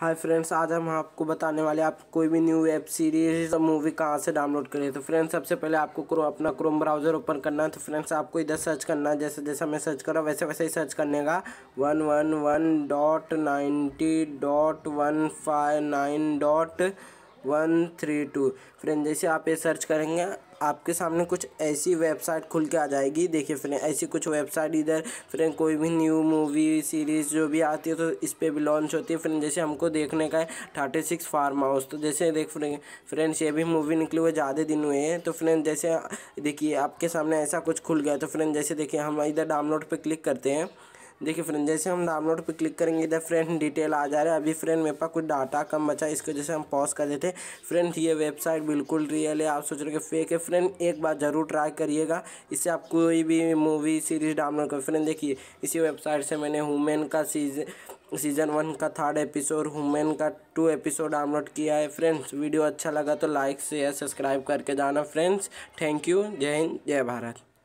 hi friends आज हम आपको बताने वाले आप कोई भी न्यू वेब सीरीज मूवी कहाँ से डाउनलोड करें तो फ्रेंड्स सबसे पहले आपको क्रो, अपना क्रोम ब्राउज़र ओपन करना है तो फ्रेंड्स आपको इधर सर्च करना है जैसे जैसा मैं सर्च कर रहा हूँ वैसे वैसे ही सर्च करने का one one one dot ninety dot one five nine dot one three two friend जैसे आप ये सर्च करेंगे आपके सामने कुछ ऐसी वेबसाइट खुल के आ जाएगी देखिए फ्रेंड ऐसी कुछ वेबसाइट इधर फ्रेंड कोई भी न्यू मूवी सीरीज़ जो भी आती है तो इस पर भी लॉन्च होती है फ्रेंड जैसे हमको देखने का है थर्टी सिक्स फार्म हाउस तो जैसे देख फ्रेंड फ्रेंड्स ये भी मूवी निकली हुई ज़्यादा दिन हुए हैं तो फ्रेंड जैसे देखिए आपके सामने ऐसा कुछ खुल गया तो फ्रेंड जैसे देखिए हम इधर डाउनलोड पर क्लिक करते हैं देखिए फ्रेंड जैसे हम डाउनलोड पर क्लिक करेंगे इधर फ्रेंड डिटेल आ जा रहा है अभी फ्रेंड मेरे पास कुछ डाटा कम बचा इसको जैसे हम पॉज कर देते फ्रेंड ये वेबसाइट बिल्कुल रियल है आप सोच रहे हो फेक है फ्रेंड एक बार ज़रूर ट्राई करिएगा इससे आप कोई भी मूवी सीरीज डाउनलोड कर फ्रेंड देखिए इसी वेबसाइट से मैंने वुमेन का सीजन सीज़न वन का थर्ड एपिसोड हुमेन का टू एपिसोड डाउनलोड किया है फ्रेंड्स वीडियो अच्छा लगा तो लाइक शेयर सब्सक्राइब करके जाना फ्रेंड्स थैंक यू जय हिंद जय भारत